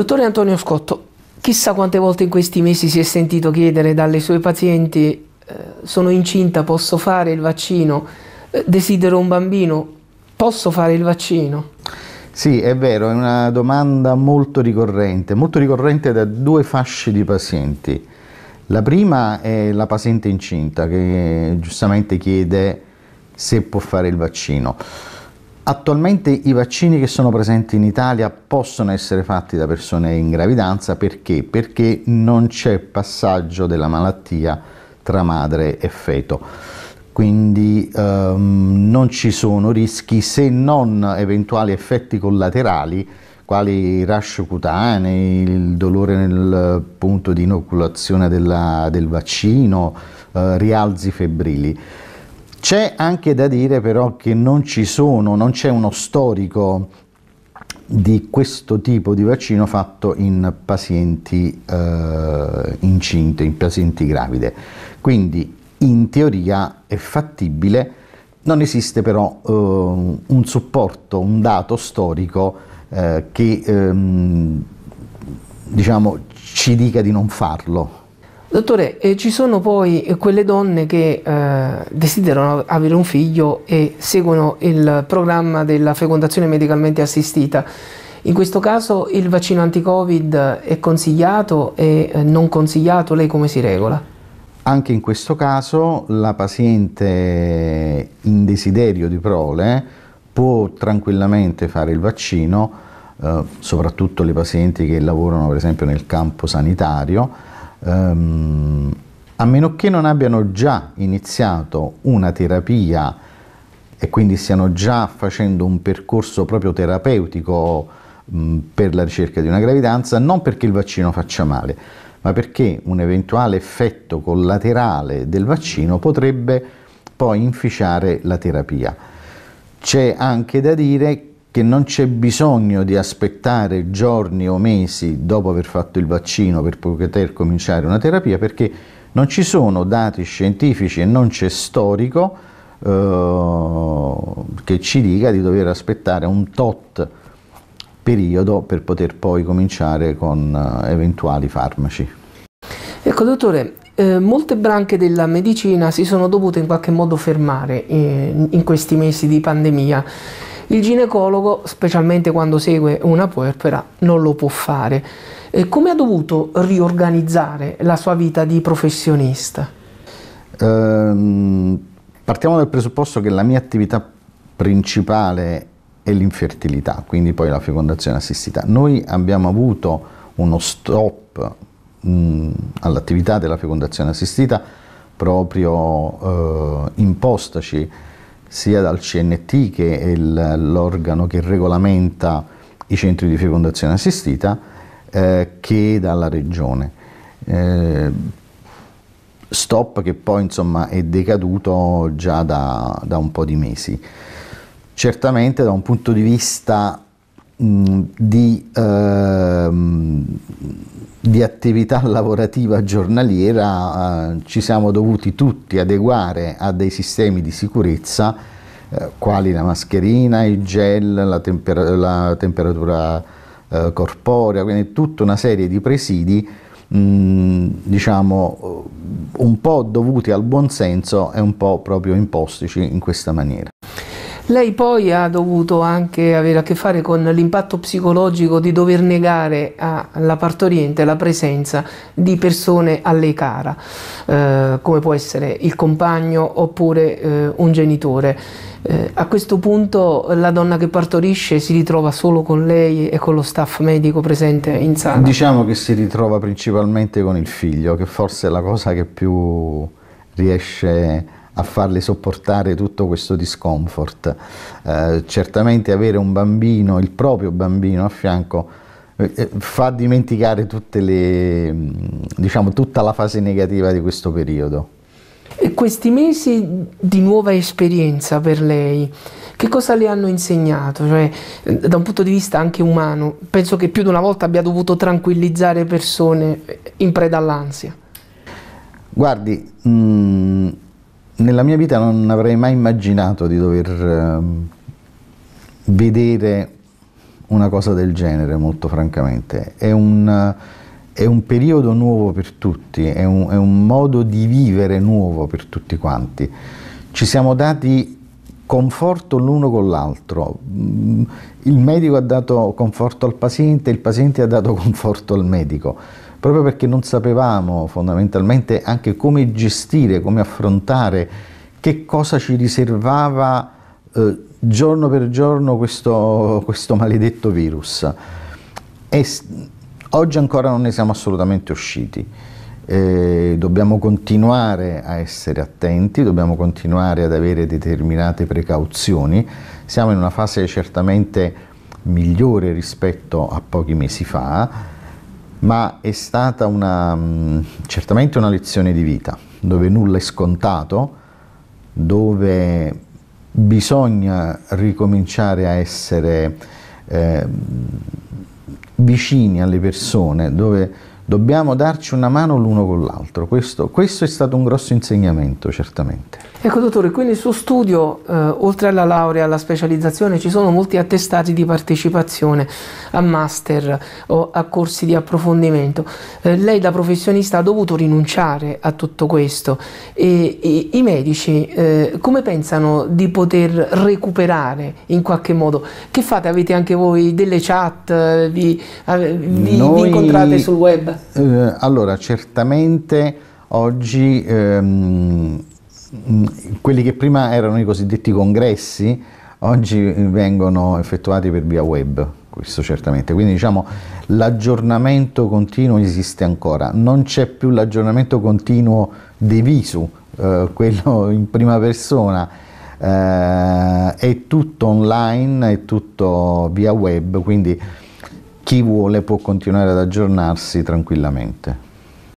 Dottore Antonio Scotto, chissà quante volte in questi mesi si è sentito chiedere dalle sue pazienti eh, sono incinta, posso fare il vaccino, eh, desidero un bambino, posso fare il vaccino? Sì, è vero, è una domanda molto ricorrente, molto ricorrente da due fasce di pazienti. La prima è la paziente incinta che giustamente chiede se può fare il vaccino. Attualmente i vaccini che sono presenti in Italia possono essere fatti da persone in gravidanza perché? Perché non c'è passaggio della malattia tra madre e feto. Quindi ehm, non ci sono rischi se non eventuali effetti collaterali quali rash cutanei, il dolore nel punto di inoculazione della, del vaccino, eh, rialzi febbrili. C'è anche da dire però che non ci sono, non c'è uno storico di questo tipo di vaccino fatto in pazienti eh, incinte, in pazienti gravide. Quindi in teoria è fattibile, non esiste però eh, un supporto, un dato storico eh, che ehm, diciamo, ci dica di non farlo. Dottore, eh, ci sono poi eh, quelle donne che eh, desiderano avere un figlio e seguono il programma della fecondazione medicalmente assistita. In questo caso il vaccino anti-Covid è consigliato e eh, non consigliato? Lei come si regola? Anche in questo caso la paziente in desiderio di prole può tranquillamente fare il vaccino, eh, soprattutto le pazienti che lavorano per esempio nel campo sanitario, Um, a meno che non abbiano già iniziato una terapia e quindi stiano già facendo un percorso proprio terapeutico mh, per la ricerca di una gravidanza, non perché il vaccino faccia male, ma perché un eventuale effetto collaterale del vaccino potrebbe poi inficiare la terapia. C'è anche da dire che non c'è bisogno di aspettare giorni o mesi dopo aver fatto il vaccino per poter cominciare una terapia perché non ci sono dati scientifici e non c'è storico eh, che ci dica di dover aspettare un tot periodo per poter poi cominciare con eh, eventuali farmaci. Ecco dottore, eh, molte branche della medicina si sono dovute in qualche modo fermare in, eh, in questi mesi di pandemia. Il ginecologo, specialmente quando segue una puerpera, non lo può fare. E eh, come ha dovuto riorganizzare la sua vita di professionista? Ehm, partiamo dal presupposto che la mia attività principale è l'infertilità, quindi poi la fecondazione assistita. Noi abbiamo avuto uno stop mm, all'attività della fecondazione assistita proprio eh, impostaci sia dal CNT che è l'organo che regolamenta i centri di fecondazione assistita eh, che dalla regione. Eh, stop che poi insomma è decaduto già da, da un po' di mesi. Certamente da un punto di vista di, ehm, di, attività lavorativa giornaliera eh, ci siamo dovuti tutti adeguare a dei sistemi di sicurezza eh, quali la mascherina, il gel, la, temper la temperatura eh, corporea, quindi tutta una serie di presidi mh, diciamo un po' dovuti al buonsenso e un po' proprio impostici in questa maniera. Lei poi ha dovuto anche avere a che fare con l'impatto psicologico di dover negare alla partoriente la presenza di persone a lei cara, eh, come può essere il compagno oppure eh, un genitore. Eh, a questo punto la donna che partorisce si ritrova solo con lei e con lo staff medico presente in sala. Diciamo che si ritrova principalmente con il figlio, che forse è la cosa che più riesce a a farle sopportare tutto questo discomfort. Eh, certamente avere un bambino, il proprio bambino a fianco, eh, eh fa dimenticare le, mm, diciamo, tutta la fase negativa di questo periodo. E questi mesi di nuova esperienza per lei, che cosa le hanno insegnato? Cioè, eh, da un punto di vista anche umano, penso che più di una volta abbia dovuto tranquillizzare persone in preda all'ansia. Guardi, mh, mm, nella mia vita non avrei mai immaginato di dover ehm, vedere una cosa del genere, molto francamente. È un, è un periodo nuovo per tutti, è un, è un, modo di vivere nuovo per tutti quanti. Ci siamo dati conforto l'uno con l'altro. Il medico ha dato conforto al paziente, il paziente ha dato conforto al medico proprio perché non sapevamo fondamentalmente anche come gestire, come affrontare, che cosa ci riservava eh, giorno per giorno questo, questo maledetto virus. E oggi ancora non ne siamo assolutamente usciti. Eh, dobbiamo continuare a essere attenti, dobbiamo continuare ad avere determinate precauzioni. Siamo in una fase certamente migliore rispetto a pochi mesi fa, ma è stata una, mm, certamente una lezione di vita, dove nulla è scontato, dove bisogna ricominciare a essere eh, vicini alle persone, dove dobbiamo darci una mano l'uno con l'altro. Questo, questo, è stato un grosso insegnamento, certamente. Ecco, dottore, quindi il suo studio, eh, oltre alla laurea, alla specializzazione, ci sono molti attestati di partecipazione a master o a corsi di approfondimento. Eh, lei da professionista ha dovuto rinunciare a tutto questo e, e i medici eh, come pensano di poter recuperare in qualche modo? Che fate? Avete anche voi delle chat? Eh, eh, vi, vi, Noi... vi incontrate sul web? Eh, allora, certamente oggi ehm, quelli che prima erano i cosiddetti congressi, oggi vengono effettuati per via web, questo certamente. Quindi diciamo l'aggiornamento continuo esiste ancora, non c'è più l'aggiornamento continuo dei visu, eh, quello in prima persona, eh, è tutto online, è tutto via web, quindi chi vuole può continuare ad aggiornarsi tranquillamente.